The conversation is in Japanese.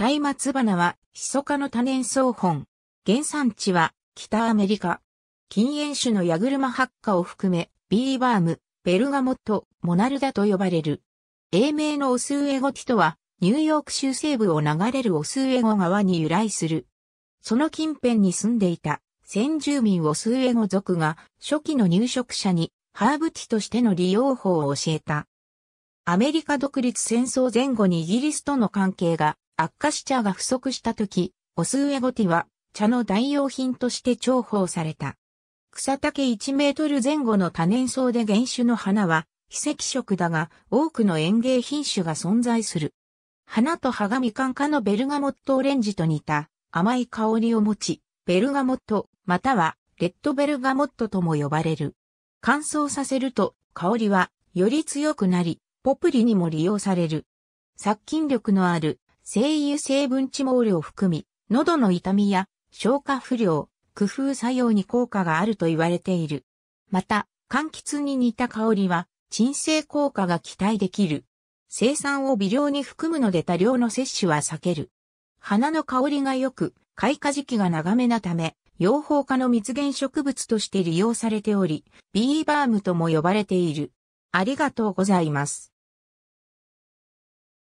松明花は、ヒソカの多年草本。原産地は、北アメリカ。禁煙種のヤグルマハッカを含め、ビーバーム、ベルガモット、モナルダと呼ばれる。英名のオスウエゴティとは、ニューヨーク州西部を流れるオスウエゴ川に由来する。その近辺に住んでいた、先住民オスウエゴ族が、初期の入植者に、ハーブティとしての利用法を教えた。アメリカ独立戦争前後にイギリスとの関係が悪化し茶が不足した時、オスウエゴティは茶の代用品として重宝された。草丈1メートル前後の多年草で原種の花は非赤色だが多くの園芸品種が存在する。花と葉がみかん科のベルガモットオレンジと似た甘い香りを持ち、ベルガモットまたはレッドベルガモットとも呼ばれる。乾燥させると香りはより強くなり、ポプリにも利用される。殺菌力のある精油成分チモールを含み、喉の痛みや消化不良、工夫作用に効果があると言われている。また、柑橘に似た香りは、鎮静効果が期待できる。生産を微量に含むので多量の摂取は避ける。花の香りが良く、開花時期が長めなため、養蜂家の蜜源植物として利用されており、ビーバームとも呼ばれている。ありがとうございます。